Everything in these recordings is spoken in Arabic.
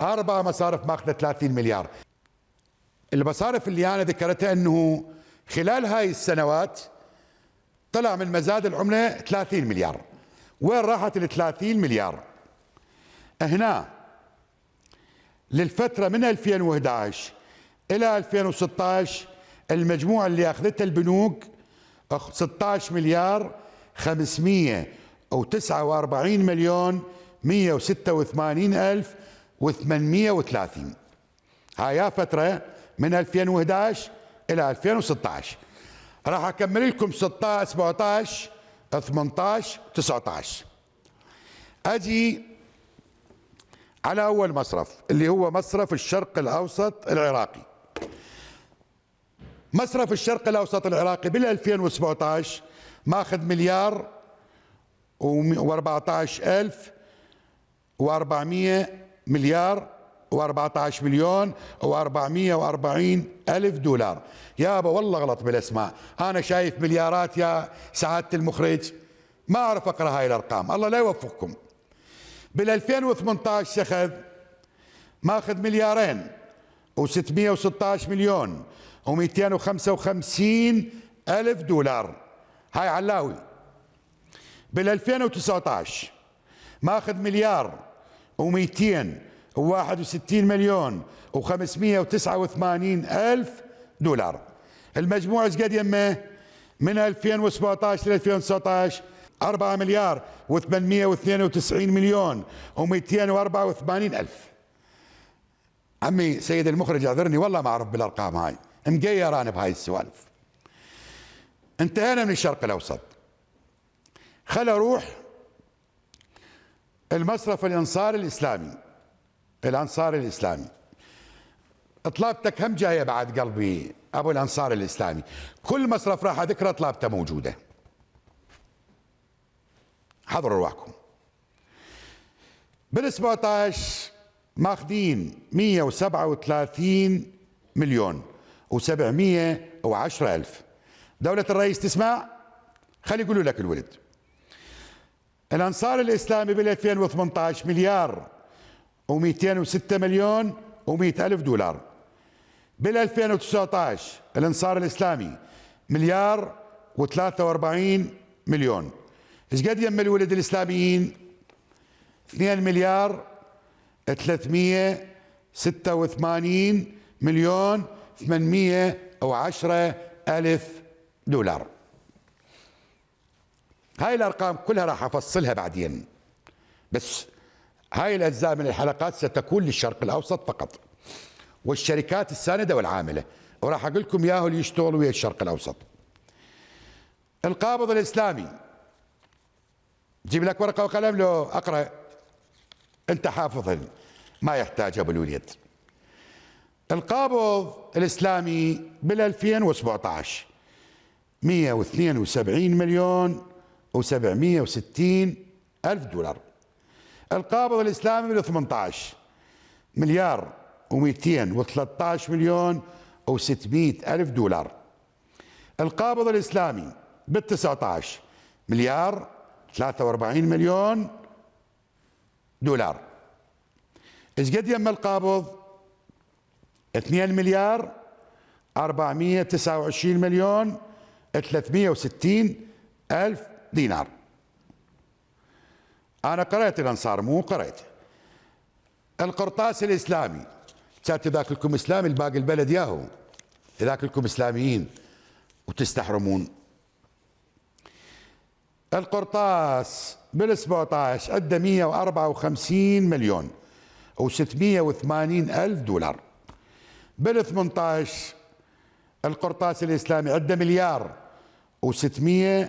أربع مصارف ماخذة 30 مليار المصارف اللي أنا ذكرتها أنه خلال هاي السنوات طلع من مزاد العملة 30 مليار وين راحت ال 30 مليار هنا للفترة من 2011 إلى 2016 المجموعة اللي أخذتها البنوك 16 مليار 549 مليون 186 ألف و830 هاي فترة من 2011 إلى 2016 راح أكمل لكم 16 17 18 19 أجي على أول مصرف اللي هو مصرف الشرق الأوسط العراقي مصرف الشرق الأوسط العراقي بال 2017 ماخذ مليار و14 ألف و400 مليار و14 مليون و440 ألف دولار يابا والله غلط بالأسماء أنا شايف مليارات يا سعادة المخرج ما أعرف أقرأ هاي الأرقام الله لا يوفقكم بال2018 سخذ ماخذ مليارين و616 مليون و255 ألف دولار هاي علاوي بال2019 ماخذ مليار و200 و61 مليون و589 ألف دولار المجموع ايش قد يمه من 2017 ل 2019 4 مليار و892 مليون و284 ألف عمي سيد المخرج اعذرني والله ما اعرف بالارقام هاي مقير انا بهاي السوالف انتهينا من الشرق الاوسط خل اروح المصرف الانصاري الاسلامي الانصاري الاسلامي طلابتك هم جايه بعد قلبي ابو الانصار الاسلامي كل مصرف راح اذكره طلابته موجوده حضروا رواحكم بال 17 ماخذين 137 مليون و710 الف دولة الرئيس تسمع خلي يقولوا لك الولد الانصار الاسلامي بال 2018 مليار و206 مليون و100 الف دولار بال 2019 الانصار الاسلامي مليار و43 مليون ايش قد يم الولد الاسلاميين 2 مليار 386 مليون 810 الف دولار هاي الأرقام كلها راح أفصلها بعدين بس هاي الأجزاء من الحلقات ستكون للشرق الأوسط فقط والشركات الساندة والعاملة وراح أقول لكم ياهو اللي يشتغل ويا الشرق الأوسط القابض الإسلامي جيب لك ورقة وقلم لو أقرأ أنت حافظ ما يحتاج أبو الوليد القابض الإسلامي بال 2017 172 مليون و760 ألف دولار القابض الإسلامي من 18 مليار و213 مليون و600 ألف دولار القابض الإسلامي بال 19 مليار 43 مليون دولار ايش قد يم القابض 2 مليار 429 مليون 360 ألف دينار أنا قرأت الأنصار مو قرأت القرطاس الإسلامي كانت ذاك لكم إسلامي الباقي البلد ياهو ذاك لكم إسلاميين وتستحرمون القرطاس بال 17 عنده 154 مليون و680 ألف دولار بال 18 القرطاس الإسلامي عنده مليار و600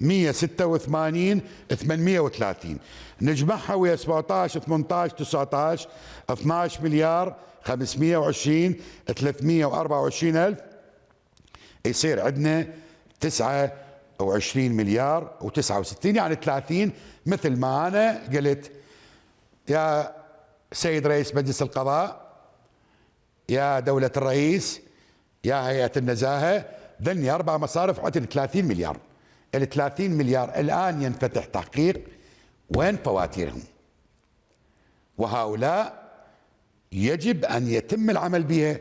186 830 نجمعها ويا 17 18 19 12 مليار 520 324 ألف يصير عندنا 29 مليار و69 يعني 30 مثل ما أنا قلت يا سيد رئيس مجلس القضاء يا دولة الرئيس يا هيئة النزاهة ذني أربع مصارف عدن 30 مليار ال 30 مليار الآن ينفتح تحقيق وين فواتيرهم وهؤلاء يجب أن يتم العمل بها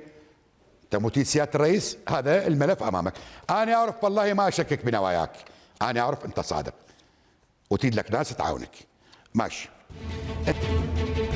تموتي سيادة الرئيس هذا الملف أمامك أنا أعرف والله ما أشكك بنواياك أنا أعرف أنت صادق وتريد لك ناس تعاونك ماشي